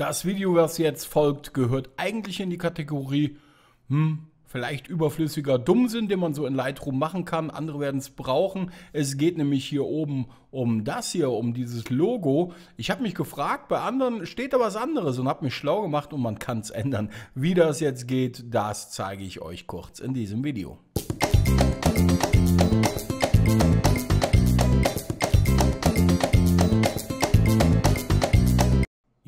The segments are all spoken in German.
Das Video, was jetzt folgt, gehört eigentlich in die Kategorie, hm, vielleicht überflüssiger Dummsinn, den man so in Lightroom machen kann. Andere werden es brauchen. Es geht nämlich hier oben um das hier, um dieses Logo. Ich habe mich gefragt, bei anderen steht da was anderes und habe mich schlau gemacht und man kann es ändern. Wie das jetzt geht, das zeige ich euch kurz in diesem Video.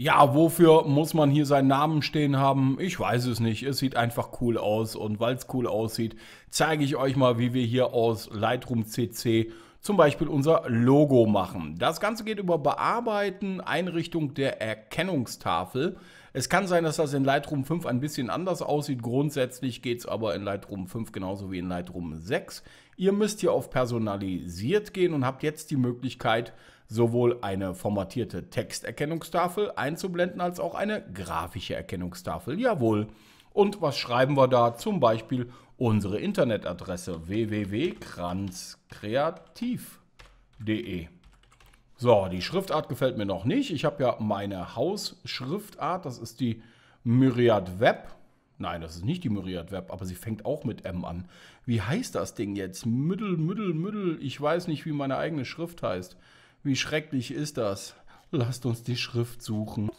Ja, wofür muss man hier seinen Namen stehen haben? Ich weiß es nicht. Es sieht einfach cool aus. Und weil es cool aussieht, zeige ich euch mal, wie wir hier aus Lightroom CC zum Beispiel unser Logo machen. Das Ganze geht über Bearbeiten, Einrichtung der Erkennungstafel. Es kann sein, dass das in Lightroom 5 ein bisschen anders aussieht. Grundsätzlich geht es aber in Lightroom 5 genauso wie in Lightroom 6. Ihr müsst hier auf Personalisiert gehen und habt jetzt die Möglichkeit, sowohl eine formatierte Texterkennungstafel einzublenden als auch eine grafische Erkennungstafel. Jawohl. Und was schreiben wir da? Zum Beispiel unsere Internetadresse www.kranzkreativ.de. So, die Schriftart gefällt mir noch nicht. Ich habe ja meine Hausschriftart, das ist die Myriad Web. Nein, das ist nicht die Myriad Web, aber sie fängt auch mit M an. Wie heißt das Ding jetzt? Müddel, Müddel, Müddel. Ich weiß nicht, wie meine eigene Schrift heißt. Wie schrecklich ist das? Lasst uns die Schrift suchen.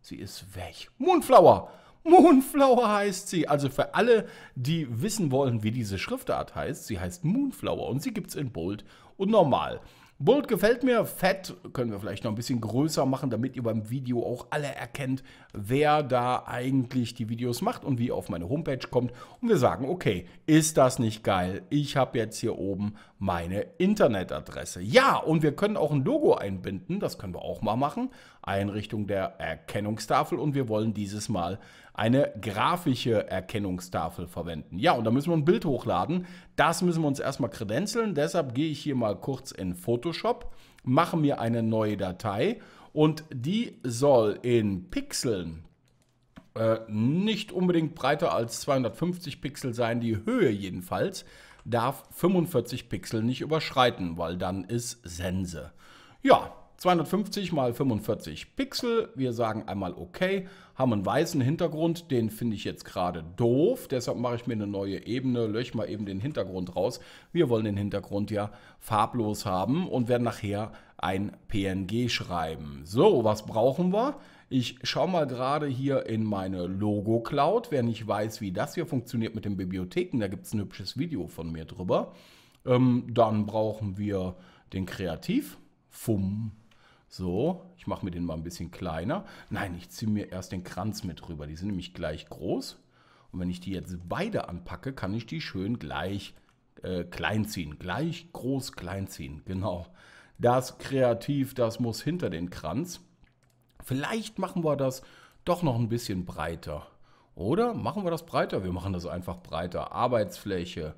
Sie ist weg. Moonflower! Moonflower heißt sie. Also für alle, die wissen wollen, wie diese Schriftart heißt, sie heißt Moonflower und sie gibt's in Bold und Normal. Bold gefällt mir, Fett können wir vielleicht noch ein bisschen größer machen, damit ihr beim Video auch alle erkennt, wer da eigentlich die Videos macht und wie ihr auf meine Homepage kommt. Und wir sagen, okay, ist das nicht geil? Ich habe jetzt hier oben meine Internetadresse. Ja, und wir können auch ein Logo einbinden, das können wir auch mal machen. Einrichtung der Erkennungstafel und wir wollen dieses Mal eine grafische Erkennungstafel verwenden. Ja, und da müssen wir ein Bild hochladen. Das müssen wir uns erstmal kredenzeln. Deshalb gehe ich hier mal kurz in Photoshop, mache mir eine neue Datei und die soll in Pixeln äh, nicht unbedingt breiter als 250 Pixel sein, die Höhe jedenfalls darf 45 Pixel nicht überschreiten, weil dann ist Sense. Ja, 250 mal 45 Pixel. Wir sagen einmal OK, haben einen weißen Hintergrund, den finde ich jetzt gerade doof, deshalb mache ich mir eine neue Ebene, lösche mal eben den Hintergrund raus. Wir wollen den Hintergrund ja farblos haben und werden nachher ein PNG schreiben. So, was brauchen wir? Ich schaue mal gerade hier in meine Logo-Cloud. Wer nicht weiß, wie das hier funktioniert mit den Bibliotheken, da gibt es ein hübsches Video von mir drüber. Ähm, dann brauchen wir den Kreativ. Fumm, so, ich mache mir den mal ein bisschen kleiner. Nein, ich ziehe mir erst den Kranz mit rüber. Die sind nämlich gleich groß. Und wenn ich die jetzt beide anpacke, kann ich die schön gleich äh, klein ziehen. Gleich groß klein ziehen, genau. Das kreativ, das muss hinter den Kranz. Vielleicht machen wir das doch noch ein bisschen breiter. Oder machen wir das breiter? Wir machen das einfach breiter. Arbeitsfläche.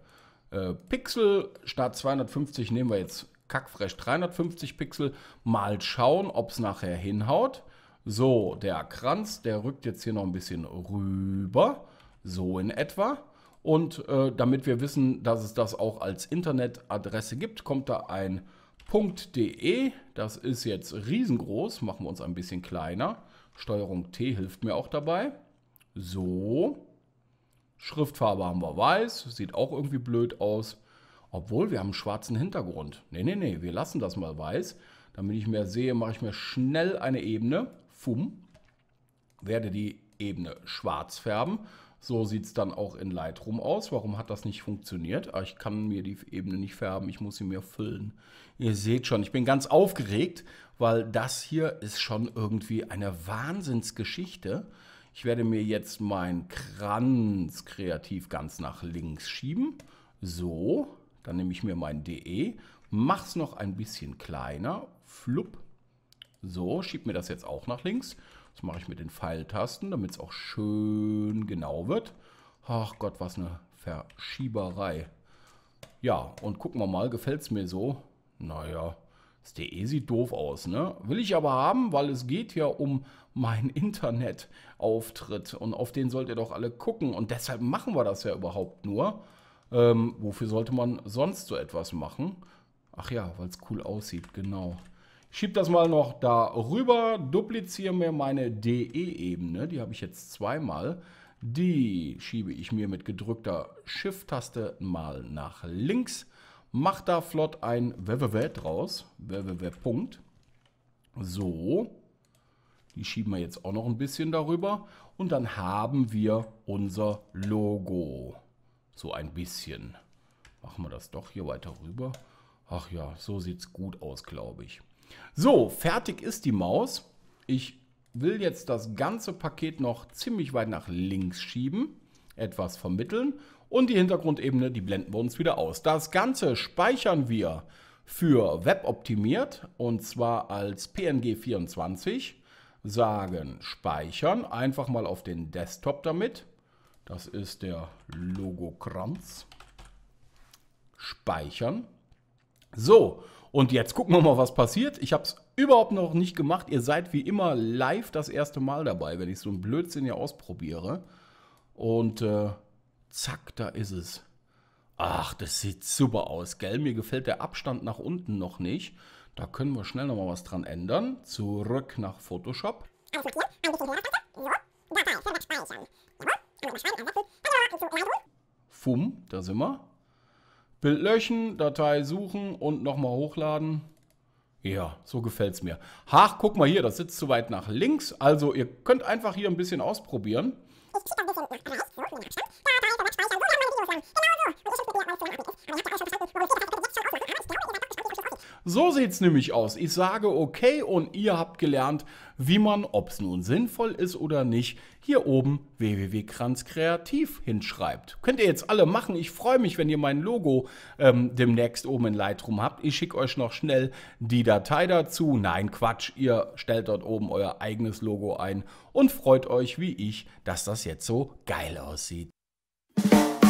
Äh, Pixel statt 250 nehmen wir jetzt kackfresh 350 Pixel. Mal schauen, ob es nachher hinhaut. So, der Kranz, der rückt jetzt hier noch ein bisschen rüber. So in etwa. Und äh, damit wir wissen, dass es das auch als Internetadresse gibt, kommt da ein .de. Das ist jetzt riesengroß. Machen wir uns ein bisschen kleiner. Steuerung T hilft mir auch dabei. So. Schriftfarbe haben wir weiß. Sieht auch irgendwie blöd aus. Obwohl wir haben einen schwarzen Hintergrund. Nee, nee, nee, wir lassen das mal weiß. Damit ich mehr sehe, mache ich mir schnell eine Ebene. Fum. Werde die Ebene schwarz färben. So sieht es dann auch in Lightroom aus. Warum hat das nicht funktioniert? Ah, ich kann mir die Ebene nicht färben, ich muss sie mir füllen. Ihr seht schon, ich bin ganz aufgeregt, weil das hier ist schon irgendwie eine Wahnsinnsgeschichte. Ich werde mir jetzt meinen Kranz kreativ ganz nach links schieben. So. Dann nehme ich mir mein DE, mache es noch ein bisschen kleiner, flupp. So, schiebe mir das jetzt auch nach links. Das mache ich mit den Pfeiltasten, damit es auch schön genau wird. Ach Gott, was eine Verschieberei. Ja, und gucken wir mal, gefällt es mir so? Naja, das DE sieht doof aus, ne? Will ich aber haben, weil es geht ja um meinen Internetauftritt und auf den sollt ihr doch alle gucken und deshalb machen wir das ja überhaupt nur. Ähm, wofür sollte man sonst so etwas machen? Ach ja, weil es cool aussieht, genau. Ich schiebe das mal noch da rüber, dupliziere mir meine DE-Ebene, die habe ich jetzt zweimal. Die schiebe ich mir mit gedrückter Shift-Taste mal nach links, mache da flott ein www draus, www. Punkt. So, die schieben wir jetzt auch noch ein bisschen darüber und dann haben wir unser Logo. So ein bisschen. Machen wir das doch hier weiter rüber. Ach ja, so sieht es gut aus, glaube ich. So, fertig ist die Maus. Ich will jetzt das ganze Paket noch ziemlich weit nach links schieben, etwas vermitteln und die Hintergrundebene, die blenden wir uns wieder aus. Das Ganze speichern wir für Web optimiert und zwar als PNG24. Sagen Speichern, einfach mal auf den Desktop damit das ist der Logokranz. Speichern. So, und jetzt gucken wir mal, was passiert. Ich habe es überhaupt noch nicht gemacht. Ihr seid wie immer live das erste Mal dabei, wenn ich so einen Blödsinn hier ausprobiere. Und äh, zack, da ist es. Ach, das sieht super aus, gell? Mir gefällt der Abstand nach unten noch nicht. Da können wir schnell nochmal was dran ändern. Zurück nach Photoshop. Also hier, ein bisschen höher, ja, dabei, speichern. Fum, da sind wir. Bild löschen, Datei suchen und nochmal hochladen. Ja, so gefällt es mir. Ach, guck mal hier, das sitzt zu weit nach links. Also ihr könnt einfach hier ein bisschen ausprobieren. Ich ein bisschen genau nach so sieht's nämlich aus. Ich sage okay und ihr habt gelernt, wie man, ob es nun sinnvoll ist oder nicht, hier oben www.kranzkreativ hinschreibt. Könnt ihr jetzt alle machen. Ich freue mich, wenn ihr mein Logo ähm, demnächst oben in Lightroom habt. Ich schicke euch noch schnell die Datei dazu. Nein, Quatsch. Ihr stellt dort oben euer eigenes Logo ein und freut euch wie ich, dass das jetzt so geil aussieht. Musik